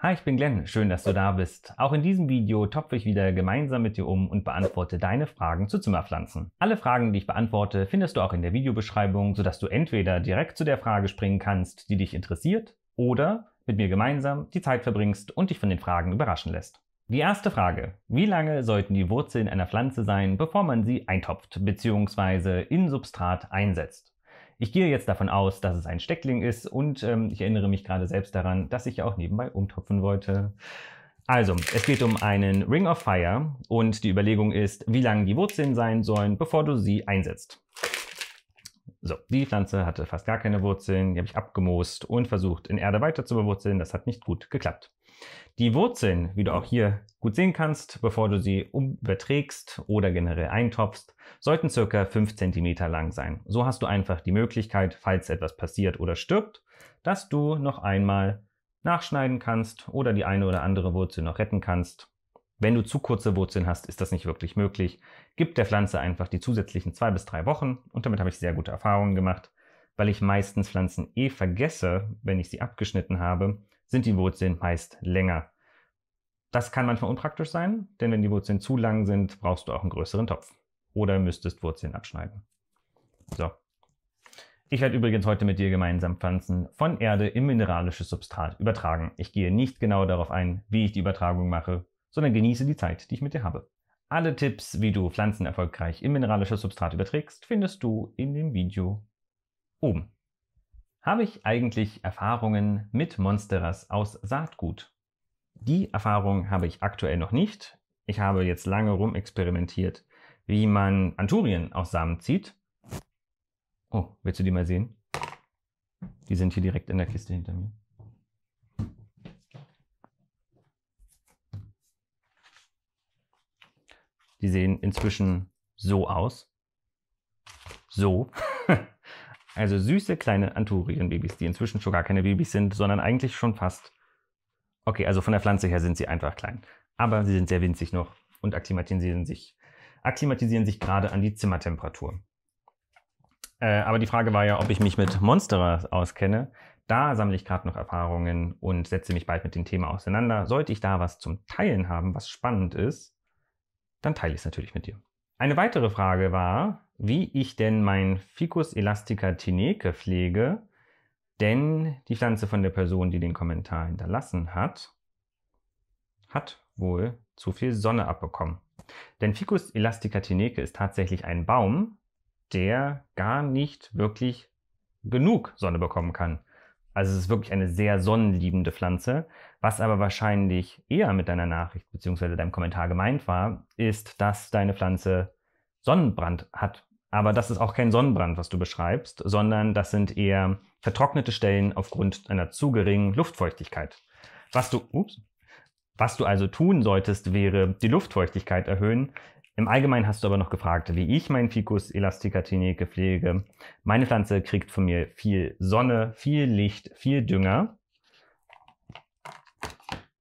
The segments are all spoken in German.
Hi, ich bin Glenn. Schön, dass du da bist. Auch in diesem Video topfe ich wieder gemeinsam mit dir um und beantworte deine Fragen zu Zimmerpflanzen. Alle Fragen, die ich beantworte, findest du auch in der Videobeschreibung, sodass du entweder direkt zu der Frage springen kannst, die dich interessiert, oder mit mir gemeinsam die Zeit verbringst und dich von den Fragen überraschen lässt. Die erste Frage. Wie lange sollten die Wurzeln einer Pflanze sein, bevor man sie eintopft bzw. in Substrat einsetzt? Ich gehe jetzt davon aus, dass es ein Steckling ist und ähm, ich erinnere mich gerade selbst daran, dass ich ja auch nebenbei umtopfen wollte. Also, es geht um einen Ring of Fire und die Überlegung ist, wie lang die Wurzeln sein sollen, bevor du sie einsetzt. So, die Pflanze hatte fast gar keine Wurzeln, die habe ich abgemoost und versucht, in Erde weiter zu bewurzeln. Das hat nicht gut geklappt. Die Wurzeln, wie du auch hier gut sehen kannst, bevor du sie überträgst oder generell eintopfst, sollten circa 5 cm lang sein. So hast du einfach die Möglichkeit, falls etwas passiert oder stirbt, dass du noch einmal nachschneiden kannst oder die eine oder andere Wurzel noch retten kannst wenn du zu kurze Wurzeln hast, ist das nicht wirklich möglich. Gib der Pflanze einfach die zusätzlichen zwei bis drei Wochen und damit habe ich sehr gute Erfahrungen gemacht. Weil ich meistens Pflanzen eh vergesse, wenn ich sie abgeschnitten habe, sind die Wurzeln meist länger. Das kann manchmal unpraktisch sein, denn wenn die Wurzeln zu lang sind, brauchst du auch einen größeren Topf. Oder müsstest Wurzeln abschneiden. So. Ich werde übrigens heute mit dir gemeinsam Pflanzen von Erde in mineralisches Substrat übertragen. Ich gehe nicht genau darauf ein, wie ich die Übertragung mache sondern genieße die Zeit, die ich mit dir habe. Alle Tipps, wie du Pflanzen erfolgreich in mineralisches Substrat überträgst, findest du in dem Video oben. Habe ich eigentlich Erfahrungen mit Monsteras aus Saatgut? Die Erfahrung habe ich aktuell noch nicht. Ich habe jetzt lange rumexperimentiert, wie man Anturien aus Samen zieht. Oh, willst du die mal sehen? Die sind hier direkt in der Kiste hinter mir. Die sehen inzwischen so aus. So. also süße kleine Anturien-Babys, die inzwischen schon gar keine Babys sind, sondern eigentlich schon fast. Okay, also von der Pflanze her sind sie einfach klein. Aber sie sind sehr winzig noch und akklimatisieren sich, akklimatisieren sich gerade an die Zimmertemperatur. Äh, aber die Frage war ja, ob ich mich mit Monstera auskenne. Da sammle ich gerade noch Erfahrungen und setze mich bald mit dem Thema auseinander. Sollte ich da was zum Teilen haben, was spannend ist, dann teile ich es natürlich mit dir. Eine weitere Frage war, wie ich denn mein Ficus elastica tineke pflege, denn die Pflanze von der Person, die den Kommentar hinterlassen hat, hat wohl zu viel Sonne abbekommen. Denn Ficus elastica tineke ist tatsächlich ein Baum, der gar nicht wirklich genug Sonne bekommen kann. Also es ist wirklich eine sehr sonnenliebende Pflanze. Was aber wahrscheinlich eher mit deiner Nachricht bzw. deinem Kommentar gemeint war, ist, dass deine Pflanze Sonnenbrand hat. Aber das ist auch kein Sonnenbrand, was du beschreibst, sondern das sind eher vertrocknete Stellen aufgrund einer zu geringen Luftfeuchtigkeit. Was du, ups, was du also tun solltest, wäre die Luftfeuchtigkeit erhöhen, im Allgemeinen hast du aber noch gefragt, wie ich meinen Ficus elasticatinique pflege. Meine Pflanze kriegt von mir viel Sonne, viel Licht, viel Dünger.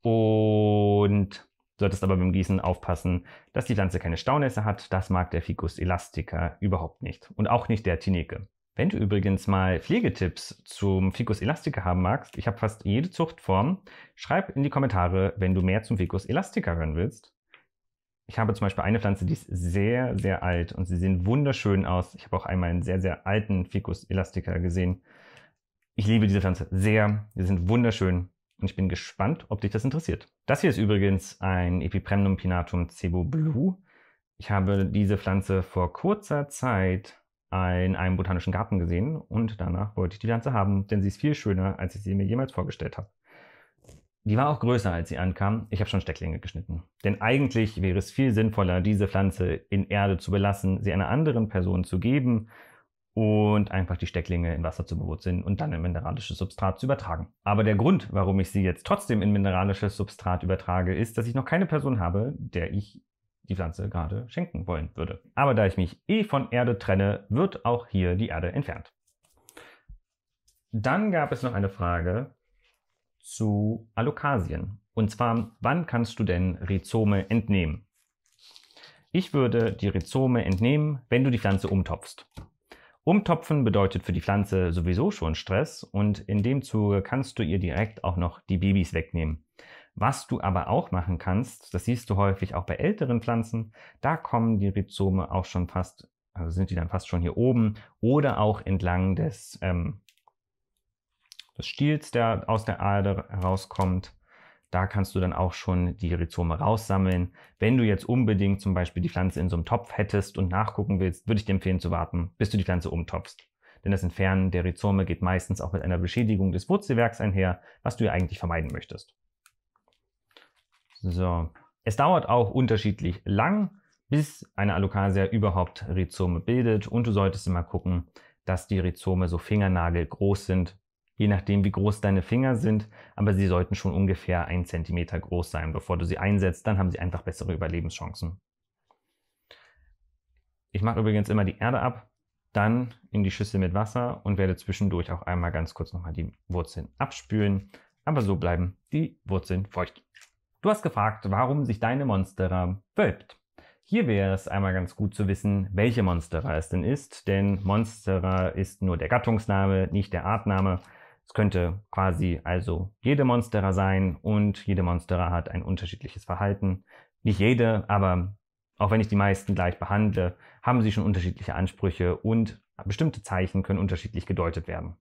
Und solltest aber beim Gießen aufpassen, dass die Pflanze keine Staunässe hat. Das mag der Ficus elastica überhaupt nicht. Und auch nicht der Tineke. Wenn du übrigens mal Pflegetipps zum Ficus elastica haben magst, ich habe fast jede Zuchtform, schreib in die Kommentare, wenn du mehr zum Ficus elastica hören willst ich habe zum Beispiel eine Pflanze, die ist sehr, sehr alt und sie sehen wunderschön aus. Ich habe auch einmal einen sehr, sehr alten Ficus elastica gesehen. Ich liebe diese Pflanze sehr. Sie sind wunderschön und ich bin gespannt, ob dich das interessiert. Das hier ist übrigens ein Epipremnum pinatum cebo blue. Ich habe diese Pflanze vor kurzer Zeit in einem botanischen Garten gesehen und danach wollte ich die Pflanze haben, denn sie ist viel schöner, als ich sie mir jemals vorgestellt habe. Die war auch größer, als sie ankam. Ich habe schon Stecklinge geschnitten. Denn eigentlich wäre es viel sinnvoller, diese Pflanze in Erde zu belassen, sie einer anderen Person zu geben und einfach die Stecklinge in Wasser zu bewurzeln und dann in mineralisches Substrat zu übertragen. Aber der Grund, warum ich sie jetzt trotzdem in mineralisches Substrat übertrage, ist, dass ich noch keine Person habe, der ich die Pflanze gerade schenken wollen würde. Aber da ich mich eh von Erde trenne, wird auch hier die Erde entfernt. Dann gab es noch eine Frage, zu Alokasien. Und zwar, wann kannst du denn Rhizome entnehmen? Ich würde die Rhizome entnehmen, wenn du die Pflanze umtopfst. Umtopfen bedeutet für die Pflanze sowieso schon Stress und in dem Zuge kannst du ihr direkt auch noch die Babys wegnehmen. Was du aber auch machen kannst, das siehst du häufig auch bei älteren Pflanzen, da kommen die Rhizome auch schon fast, also sind die dann fast schon hier oben oder auch entlang des ähm, des Stiels, der aus der Ader herauskommt. Da kannst du dann auch schon die Rhizome raussammeln. Wenn du jetzt unbedingt zum Beispiel die Pflanze in so einem Topf hättest und nachgucken willst, würde ich dir empfehlen zu warten, bis du die Pflanze umtopfst. Denn das Entfernen der Rhizome geht meistens auch mit einer Beschädigung des Wurzelwerks einher, was du ja eigentlich vermeiden möchtest. So. Es dauert auch unterschiedlich lang, bis eine Alocasia überhaupt Rhizome bildet und du solltest immer gucken, dass die Rhizome so fingernagelgroß sind, je nachdem, wie groß deine Finger sind, aber sie sollten schon ungefähr ein Zentimeter groß sein, bevor du sie einsetzt, dann haben sie einfach bessere Überlebenschancen. Ich mache übrigens immer die Erde ab, dann in die Schüssel mit Wasser und werde zwischendurch auch einmal ganz kurz nochmal die Wurzeln abspülen, aber so bleiben die Wurzeln feucht. Du hast gefragt, warum sich deine Monstera wölbt. Hier wäre es einmal ganz gut zu wissen, welche Monstera es denn ist, denn Monstera ist nur der Gattungsname, nicht der Artname. Es könnte quasi also jede Monsterer sein und jede Monsterer hat ein unterschiedliches Verhalten. Nicht jede, aber auch wenn ich die meisten gleich behandle, haben sie schon unterschiedliche Ansprüche und bestimmte Zeichen können unterschiedlich gedeutet werden.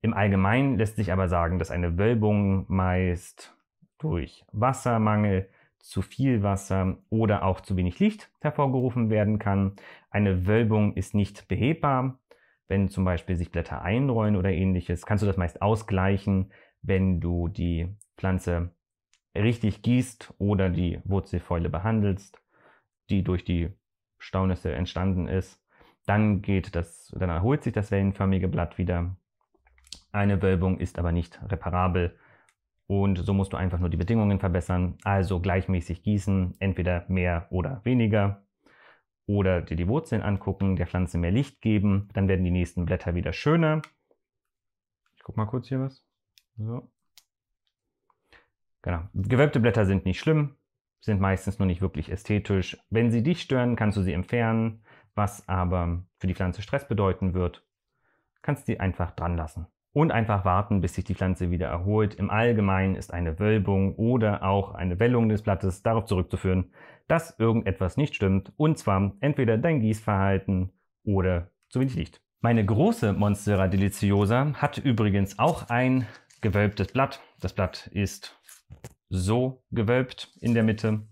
Im Allgemeinen lässt sich aber sagen, dass eine Wölbung meist durch Wassermangel, zu viel Wasser oder auch zu wenig Licht hervorgerufen werden kann. Eine Wölbung ist nicht behebbar wenn zum Beispiel sich Blätter einrollen oder ähnliches, kannst du das meist ausgleichen, wenn du die Pflanze richtig gießt oder die Wurzelfäule behandelst, die durch die Staunisse entstanden ist. Dann geht das, dann erholt sich das wellenförmige Blatt wieder. Eine Wölbung ist aber nicht reparabel und so musst du einfach nur die Bedingungen verbessern. Also gleichmäßig gießen, entweder mehr oder weniger oder dir die Wurzeln angucken, der Pflanze mehr Licht geben, dann werden die nächsten Blätter wieder schöner. Ich guck mal kurz hier was. So. Genau. Gewölbte Blätter sind nicht schlimm, sind meistens nur nicht wirklich ästhetisch. Wenn sie dich stören, kannst du sie entfernen, was aber für die Pflanze Stress bedeuten wird, kannst du sie einfach dran lassen. Und einfach warten, bis sich die Pflanze wieder erholt. Im Allgemeinen ist eine Wölbung oder auch eine Wellung des Blattes darauf zurückzuführen, dass irgendetwas nicht stimmt, und zwar entweder dein Gießverhalten oder zu wenig Licht. Meine große Monstera deliciosa hat übrigens auch ein gewölbtes Blatt. Das Blatt ist so gewölbt in der Mitte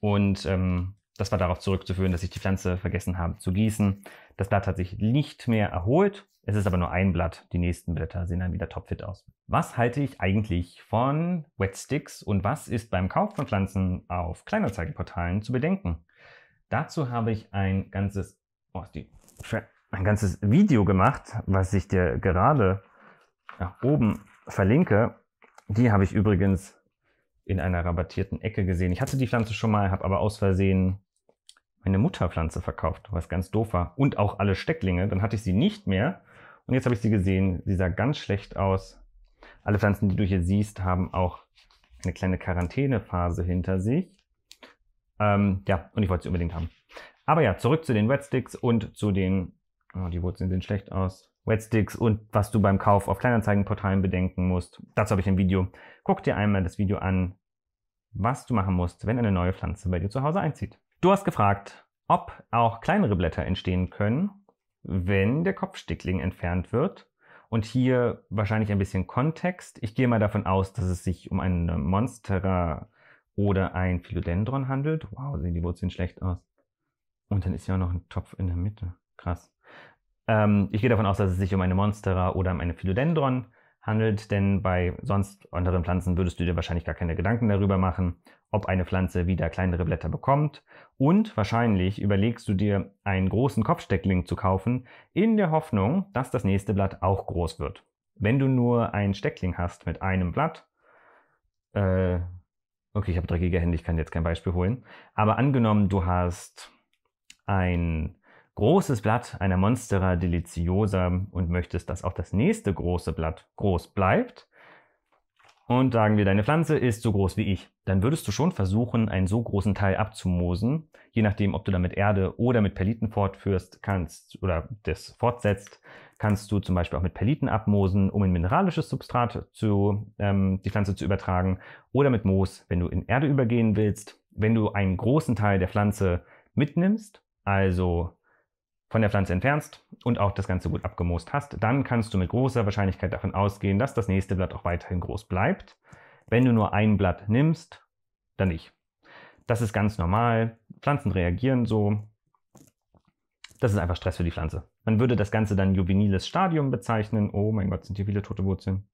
und ähm, das war darauf zurückzuführen, dass ich die Pflanze vergessen habe zu gießen. Das Blatt hat sich nicht mehr erholt es ist aber nur ein Blatt. Die nächsten Blätter sehen dann wieder topfit aus. Was halte ich eigentlich von Wetsticks und was ist beim Kauf von Pflanzen auf Kleinanzeigenportalen zu bedenken? Dazu habe ich ein ganzes, oh, die, ein ganzes Video gemacht, was ich dir gerade nach oben verlinke. Die habe ich übrigens in einer rabattierten Ecke gesehen. Ich hatte die Pflanze schon mal, habe aber aus Versehen meine Mutterpflanze verkauft, was ganz doof war. Und auch alle Stecklinge. Dann hatte ich sie nicht mehr und jetzt habe ich sie gesehen. Sie sah ganz schlecht aus. Alle Pflanzen, die du hier siehst, haben auch eine kleine Quarantänephase hinter sich. Ähm, ja, und ich wollte sie unbedingt haben. Aber ja, zurück zu den Wetsticks und zu den, oh, die Wurzeln sehen schlecht aus, Wetsticks und was du beim Kauf auf Kleinanzeigenportalen bedenken musst. Dazu habe ich ein Video. Guck dir einmal das Video an, was du machen musst, wenn eine neue Pflanze bei dir zu Hause einzieht. Du hast gefragt, ob auch kleinere Blätter entstehen können wenn der Kopfstickling entfernt wird. Und hier wahrscheinlich ein bisschen Kontext. Ich gehe mal davon aus, dass es sich um eine Monstera oder ein Philodendron handelt. Wow, sehen die Wurzeln schlecht aus. Und dann ist ja auch noch ein Topf in der Mitte. Krass. Ähm, ich gehe davon aus, dass es sich um eine Monstera oder um eine Philodendron handelt handelt, denn bei sonst anderen Pflanzen würdest du dir wahrscheinlich gar keine Gedanken darüber machen, ob eine Pflanze wieder kleinere Blätter bekommt und wahrscheinlich überlegst du dir einen großen Kopfsteckling zu kaufen, in der Hoffnung, dass das nächste Blatt auch groß wird. Wenn du nur einen Steckling hast mit einem Blatt, äh, okay, ich habe dreckige Hände, ich kann jetzt kein Beispiel holen, aber angenommen, du hast ein großes Blatt einer Monstera deliciosa und möchtest, dass auch das nächste große Blatt groß bleibt, und sagen wir, deine Pflanze ist so groß wie ich, dann würdest du schon versuchen, einen so großen Teil abzumoosen, je nachdem, ob du damit Erde oder mit Perliten fortführst kannst oder das fortsetzt, kannst du zum Beispiel auch mit Perliten abmoosen, um ein mineralisches Substrat zu ähm, die Pflanze zu übertragen oder mit Moos, wenn du in Erde übergehen willst. Wenn du einen großen Teil der Pflanze mitnimmst, also von der Pflanze entfernst und auch das Ganze gut abgemoost hast, dann kannst du mit großer Wahrscheinlichkeit davon ausgehen, dass das nächste Blatt auch weiterhin groß bleibt. Wenn du nur ein Blatt nimmst, dann nicht. Das ist ganz normal. Pflanzen reagieren so. Das ist einfach Stress für die Pflanze. Man würde das Ganze dann juveniles Stadium bezeichnen. Oh mein Gott, sind hier viele tote Wurzeln.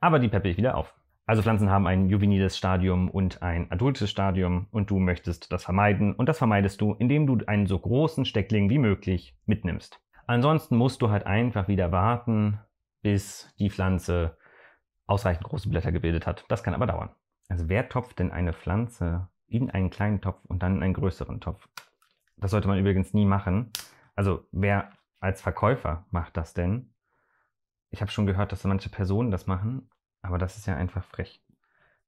Aber die peppe ich wieder auf. Also Pflanzen haben ein juveniles Stadium und ein adultes Stadium und du möchtest das vermeiden und das vermeidest du, indem du einen so großen Steckling wie möglich mitnimmst. Ansonsten musst du halt einfach wieder warten, bis die Pflanze ausreichend große Blätter gebildet hat. Das kann aber dauern. Also wer topft denn eine Pflanze in einen kleinen Topf und dann in einen größeren Topf? Das sollte man übrigens nie machen. Also wer als Verkäufer macht das denn? Ich habe schon gehört, dass manche Personen das machen aber das ist ja einfach frech.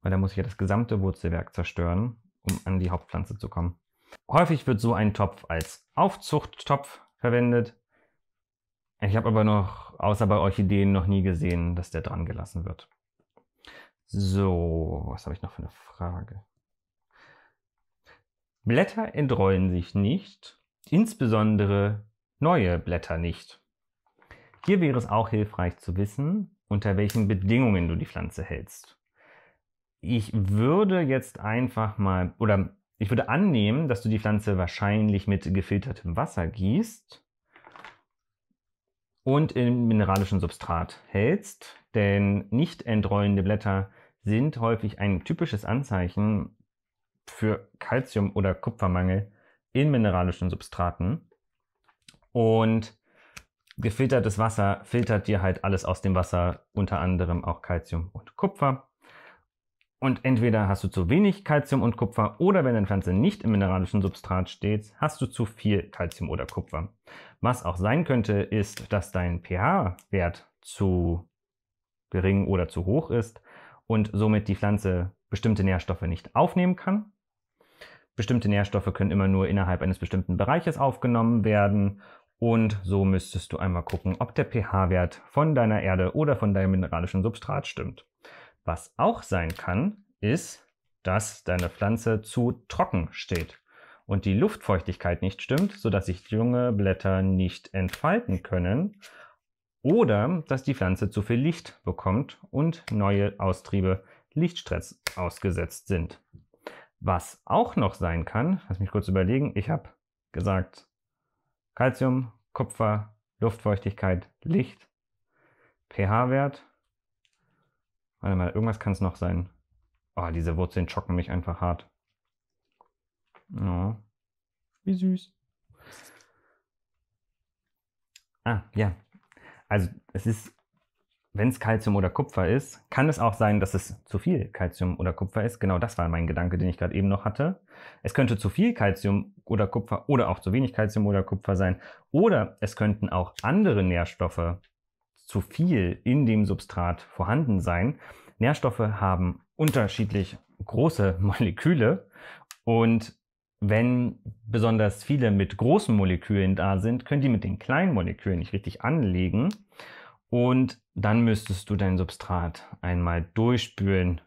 Weil da muss ich ja das gesamte Wurzelwerk zerstören, um an die Hauptpflanze zu kommen. Häufig wird so ein Topf als Aufzuchttopf verwendet. Ich habe aber noch, außer bei Orchideen, noch nie gesehen, dass der dran gelassen wird. So, was habe ich noch für eine Frage? Blätter entrollen sich nicht, insbesondere neue Blätter nicht. Hier wäre es auch hilfreich zu wissen, unter welchen Bedingungen du die Pflanze hältst. Ich würde jetzt einfach mal, oder ich würde annehmen, dass du die Pflanze wahrscheinlich mit gefiltertem Wasser gießt und im mineralischen Substrat hältst, denn nicht entrollende Blätter sind häufig ein typisches Anzeichen für Kalzium- oder Kupfermangel in mineralischen Substraten. Und gefiltertes Wasser filtert dir halt alles aus dem Wasser, unter anderem auch Kalzium und Kupfer. Und entweder hast du zu wenig Kalzium und Kupfer oder wenn deine Pflanze nicht im mineralischen Substrat steht, hast du zu viel Kalzium oder Kupfer. Was auch sein könnte, ist, dass dein pH-Wert zu gering oder zu hoch ist und somit die Pflanze bestimmte Nährstoffe nicht aufnehmen kann. Bestimmte Nährstoffe können immer nur innerhalb eines bestimmten Bereiches aufgenommen werden und so müsstest du einmal gucken, ob der pH-Wert von deiner Erde oder von deinem mineralischen Substrat stimmt. Was auch sein kann, ist, dass deine Pflanze zu trocken steht und die Luftfeuchtigkeit nicht stimmt, sodass sich junge Blätter nicht entfalten können oder dass die Pflanze zu viel Licht bekommt und neue Austriebe Lichtstress ausgesetzt sind. Was auch noch sein kann, lass mich kurz überlegen, ich habe gesagt Calcium, Kupfer, Luftfeuchtigkeit, Licht, pH-Wert. Warte mal, irgendwas kann es noch sein. Oh, diese Wurzeln schocken mich einfach hart. Oh, wie süß. Ah, ja. Also es ist wenn es Kalzium oder Kupfer ist, kann es auch sein, dass es zu viel Kalzium oder Kupfer ist. Genau das war mein Gedanke, den ich gerade eben noch hatte. Es könnte zu viel Kalzium oder Kupfer oder auch zu wenig Kalzium oder Kupfer sein. Oder es könnten auch andere Nährstoffe zu viel in dem Substrat vorhanden sein. Nährstoffe haben unterschiedlich große Moleküle und wenn besonders viele mit großen Molekülen da sind, können die mit den kleinen Molekülen nicht richtig anlegen. Und dann müsstest du dein Substrat einmal durchspülen.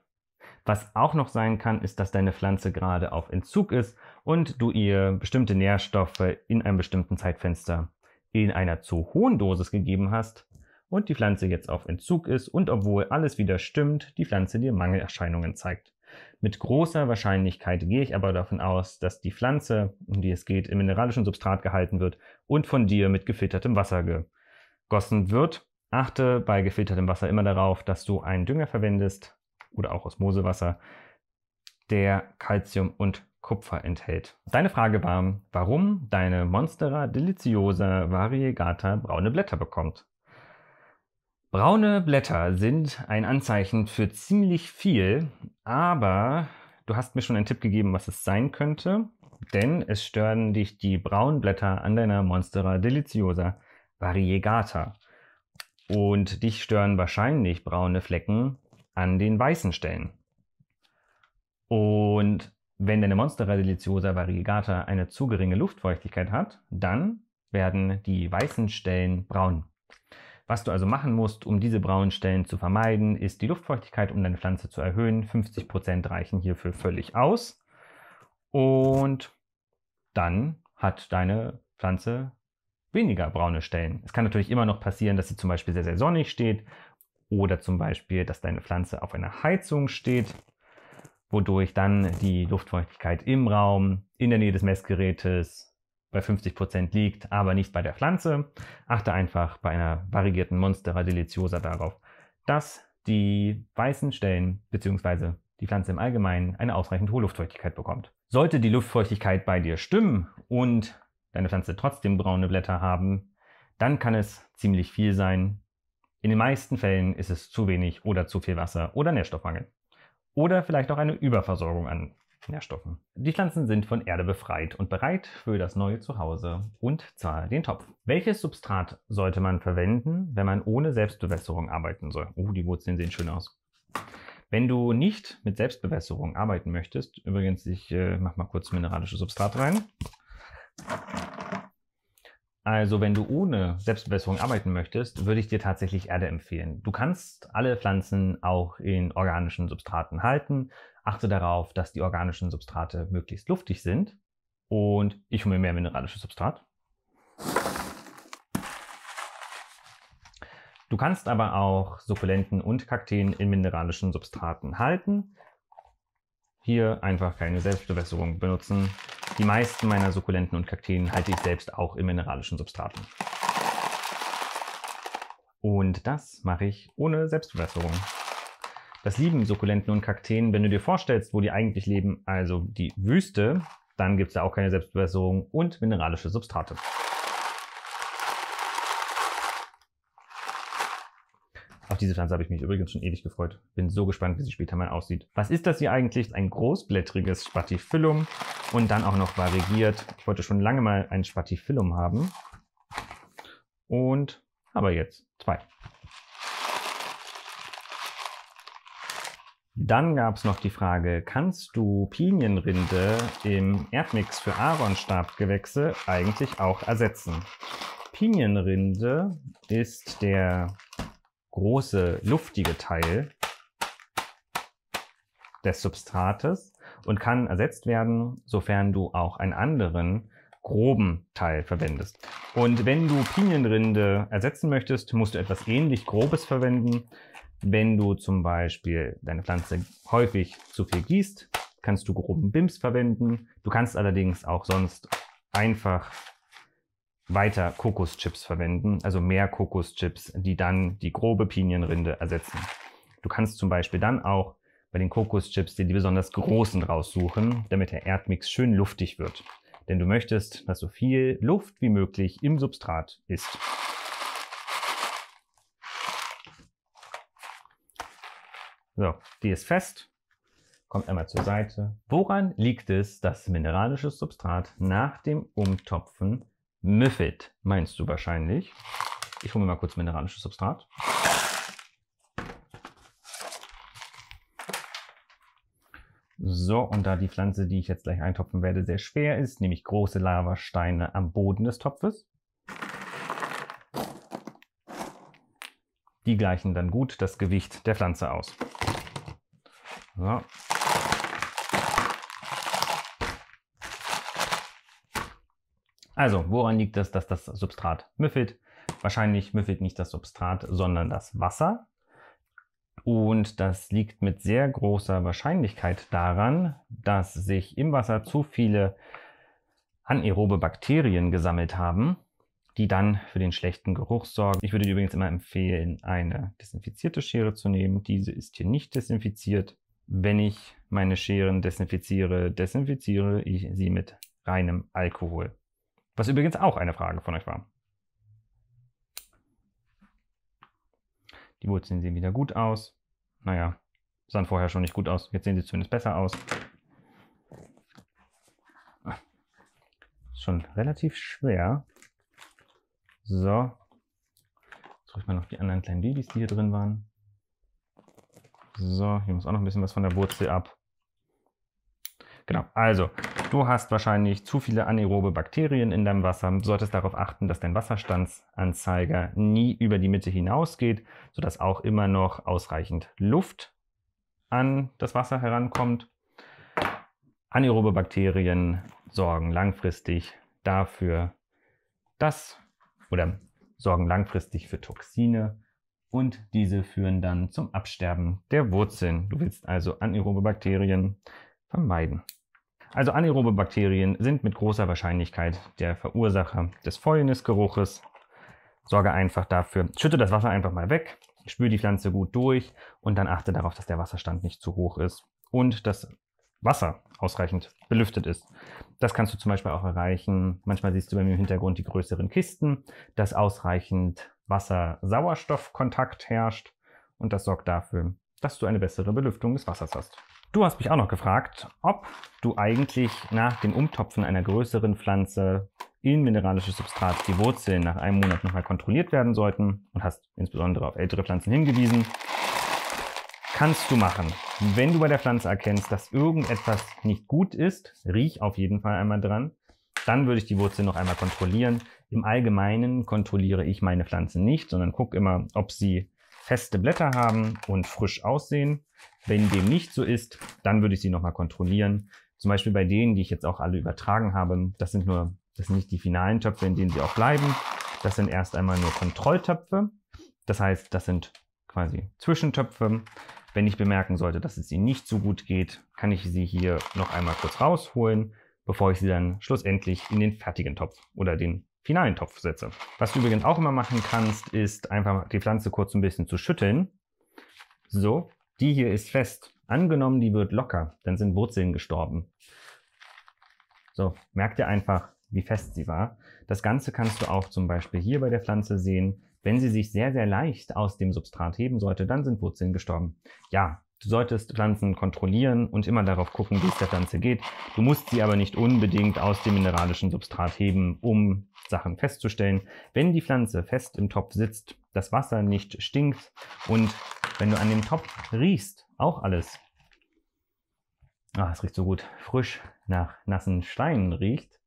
Was auch noch sein kann, ist, dass deine Pflanze gerade auf Entzug ist und du ihr bestimmte Nährstoffe in einem bestimmten Zeitfenster in einer zu hohen Dosis gegeben hast und die Pflanze jetzt auf Entzug ist und obwohl alles wieder stimmt, die Pflanze dir Mangelerscheinungen zeigt. Mit großer Wahrscheinlichkeit gehe ich aber davon aus, dass die Pflanze, um die es geht, im mineralischen Substrat gehalten wird und von dir mit gefiltertem Wasser gegossen wird, Achte bei gefiltertem Wasser immer darauf, dass du einen Dünger verwendest oder auch Osmosewasser, der Calcium und Kupfer enthält. Deine Frage war, warum deine Monstera deliciosa variegata braune Blätter bekommt. Braune Blätter sind ein Anzeichen für ziemlich viel, aber du hast mir schon einen Tipp gegeben, was es sein könnte, denn es stören dich die braunen Blätter an deiner Monstera deliciosa variegata. Und dich stören wahrscheinlich braune Flecken an den weißen Stellen. Und wenn deine Monstera variegata eine zu geringe Luftfeuchtigkeit hat, dann werden die weißen Stellen braun. Was du also machen musst, um diese braunen Stellen zu vermeiden, ist die Luftfeuchtigkeit um deine Pflanze zu erhöhen. 50% reichen hierfür völlig aus. Und dann hat deine Pflanze weniger braune Stellen. Es kann natürlich immer noch passieren, dass sie zum Beispiel sehr, sehr sonnig steht oder zum Beispiel, dass deine Pflanze auf einer Heizung steht, wodurch dann die Luftfeuchtigkeit im Raum, in der Nähe des Messgerätes bei 50% Prozent liegt, aber nicht bei der Pflanze. Achte einfach bei einer variierten Monstera deliciosa darauf, dass die weißen Stellen bzw. die Pflanze im Allgemeinen eine ausreichend hohe Luftfeuchtigkeit bekommt. Sollte die Luftfeuchtigkeit bei dir stimmen und deine Pflanze trotzdem braune Blätter haben, dann kann es ziemlich viel sein. In den meisten Fällen ist es zu wenig oder zu viel Wasser oder Nährstoffmangel. Oder vielleicht auch eine Überversorgung an Nährstoffen. Die Pflanzen sind von Erde befreit und bereit für das neue Zuhause und zwar den Topf. Welches Substrat sollte man verwenden, wenn man ohne Selbstbewässerung arbeiten soll? Oh, die Wurzeln sehen schön aus. Wenn du nicht mit Selbstbewässerung arbeiten möchtest, übrigens, ich äh, mach mal kurz mineralisches Substrat rein. Also wenn du ohne Selbstbewässerung arbeiten möchtest, würde ich dir tatsächlich Erde empfehlen. Du kannst alle Pflanzen auch in organischen Substraten halten. Achte darauf, dass die organischen Substrate möglichst luftig sind. Und ich hole mir mehr mineralisches Substrat. Du kannst aber auch Sukkulenten und Kakteen in mineralischen Substraten halten. Hier einfach keine Selbstbewässerung benutzen. Die meisten meiner Sukkulenten und Kakteen halte ich selbst auch in mineralischen Substraten. Und das mache ich ohne Selbstbewässerung. Das lieben Sukkulenten und Kakteen, wenn du dir vorstellst, wo die eigentlich leben, also die Wüste, dann gibt es da auch keine Selbstbewässerung und mineralische Substrate. Auf diese Pflanze habe ich mich übrigens schon ewig gefreut. Bin so gespannt, wie sie später mal aussieht. Was ist das hier eigentlich? Ein großblättriges Spatifyllum und dann auch noch variegiert. Ich wollte schon lange mal ein Spatifilum haben. Und habe jetzt zwei. Dann gab es noch die Frage, kannst du Pinienrinde im Erdmix für Aaronstabgewächse eigentlich auch ersetzen? Pinienrinde ist der große luftige Teil des Substrates und kann ersetzt werden, sofern du auch einen anderen groben Teil verwendest. Und wenn du Pinienrinde ersetzen möchtest, musst du etwas ähnlich Grobes verwenden. Wenn du zum Beispiel deine Pflanze häufig zu viel gießt, kannst du groben Bims verwenden. Du kannst allerdings auch sonst einfach weiter Kokoschips verwenden, also mehr Kokoschips, die dann die grobe Pinienrinde ersetzen. Du kannst zum Beispiel dann auch bei den Kokoschips dir die besonders großen raussuchen, damit der Erdmix schön luftig wird. Denn du möchtest, dass so viel Luft wie möglich im Substrat ist. So, die ist fest. Kommt einmal zur Seite. Woran liegt es, dass mineralisches Substrat nach dem Umtopfen müffelt? Meinst du wahrscheinlich? Ich hole mir mal kurz mineralisches Substrat. So, und da die Pflanze, die ich jetzt gleich eintopfen werde, sehr schwer ist, nehme ich große Lavasteine am Boden des Topfes. Die gleichen dann gut das Gewicht der Pflanze aus. So. Also, woran liegt es, dass das Substrat müffelt? Wahrscheinlich müffelt nicht das Substrat, sondern das Wasser. Und das liegt mit sehr großer Wahrscheinlichkeit daran, dass sich im Wasser zu viele anaerobe Bakterien gesammelt haben, die dann für den schlechten Geruch sorgen. Ich würde übrigens immer empfehlen, eine desinfizierte Schere zu nehmen. Diese ist hier nicht desinfiziert. Wenn ich meine Scheren desinfiziere, desinfiziere ich sie mit reinem Alkohol. Was übrigens auch eine Frage von euch war. Die Wurzeln sehen wieder gut aus. Naja, sahen vorher schon nicht gut aus. Jetzt sehen sie zumindest besser aus. Ist schon relativ schwer. So. Jetzt rufe ich mal noch die anderen kleinen Babys, die hier drin waren. So, hier muss auch noch ein bisschen was von der Wurzel ab. Genau. Also, du hast wahrscheinlich zu viele anaerobe Bakterien in deinem Wasser, du solltest darauf achten, dass dein Wasserstandsanzeiger nie über die Mitte hinausgeht, sodass auch immer noch ausreichend Luft an das Wasser herankommt. Anaerobe Bakterien sorgen langfristig dafür, dass oder sorgen langfristig für Toxine und diese führen dann zum Absterben der Wurzeln. Du willst also anaerobe Bakterien vermeiden. Also anaerobe Bakterien sind mit großer Wahrscheinlichkeit der Verursacher des Fäulnisgeruches. Sorge einfach dafür, schütte das Wasser einfach mal weg, spüre die Pflanze gut durch und dann achte darauf, dass der Wasserstand nicht zu hoch ist und das Wasser ausreichend belüftet ist. Das kannst du zum Beispiel auch erreichen. Manchmal siehst du bei mir im Hintergrund die größeren Kisten, dass ausreichend Wasser-Sauerstoff-Kontakt herrscht und das sorgt dafür, dass du eine bessere Belüftung des Wassers hast. Du hast mich auch noch gefragt, ob du eigentlich nach dem Umtopfen einer größeren Pflanze in mineralisches Substrat die Wurzeln nach einem Monat nochmal kontrolliert werden sollten und hast insbesondere auf ältere Pflanzen hingewiesen. Kannst du machen. Wenn du bei der Pflanze erkennst, dass irgendetwas nicht gut ist, riech auf jeden Fall einmal dran, dann würde ich die Wurzel noch einmal kontrollieren. Im Allgemeinen kontrolliere ich meine Pflanze nicht, sondern gucke immer, ob sie feste Blätter haben und frisch aussehen. Wenn dem nicht so ist, dann würde ich sie nochmal kontrollieren. Zum Beispiel bei denen, die ich jetzt auch alle übertragen habe. Das sind nur, das sind nicht die finalen Töpfe, in denen sie auch bleiben. Das sind erst einmal nur Kontrolltöpfe. Das heißt, das sind quasi Zwischentöpfe. Wenn ich bemerken sollte, dass es ihnen nicht so gut geht, kann ich sie hier noch einmal kurz rausholen, bevor ich sie dann schlussendlich in den fertigen Topf oder den finalen Topf setze. Was du übrigens auch immer machen kannst, ist einfach die Pflanze kurz ein bisschen zu schütteln. So, die hier ist fest. Angenommen, die wird locker, dann sind Wurzeln gestorben. So, merkt ihr einfach, wie fest sie war. Das Ganze kannst du auch zum Beispiel hier bei der Pflanze sehen. Wenn sie sich sehr, sehr leicht aus dem Substrat heben sollte, dann sind Wurzeln gestorben. Ja, Du solltest Pflanzen kontrollieren und immer darauf gucken, wie es der Pflanze geht. Du musst sie aber nicht unbedingt aus dem mineralischen Substrat heben, um Sachen festzustellen. Wenn die Pflanze fest im Topf sitzt, das Wasser nicht stinkt und wenn du an dem Topf riechst, auch alles. Ah, es riecht so gut. Frisch nach nassen Steinen riecht,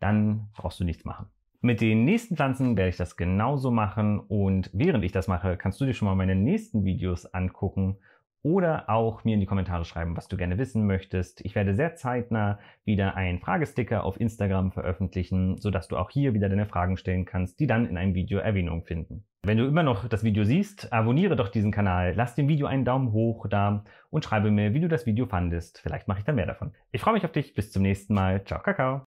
dann brauchst du nichts machen. Mit den nächsten Pflanzen werde ich das genauso machen und während ich das mache, kannst du dir schon mal meine nächsten Videos angucken oder auch mir in die Kommentare schreiben, was du gerne wissen möchtest. Ich werde sehr zeitnah wieder einen Fragesticker auf Instagram veröffentlichen, sodass du auch hier wieder deine Fragen stellen kannst, die dann in einem Video Erwähnung finden. Wenn du immer noch das Video siehst, abonniere doch diesen Kanal, lass dem Video einen Daumen hoch da und schreibe mir, wie du das Video fandest. Vielleicht mache ich dann mehr davon. Ich freue mich auf dich. Bis zum nächsten Mal. Ciao, Kakao.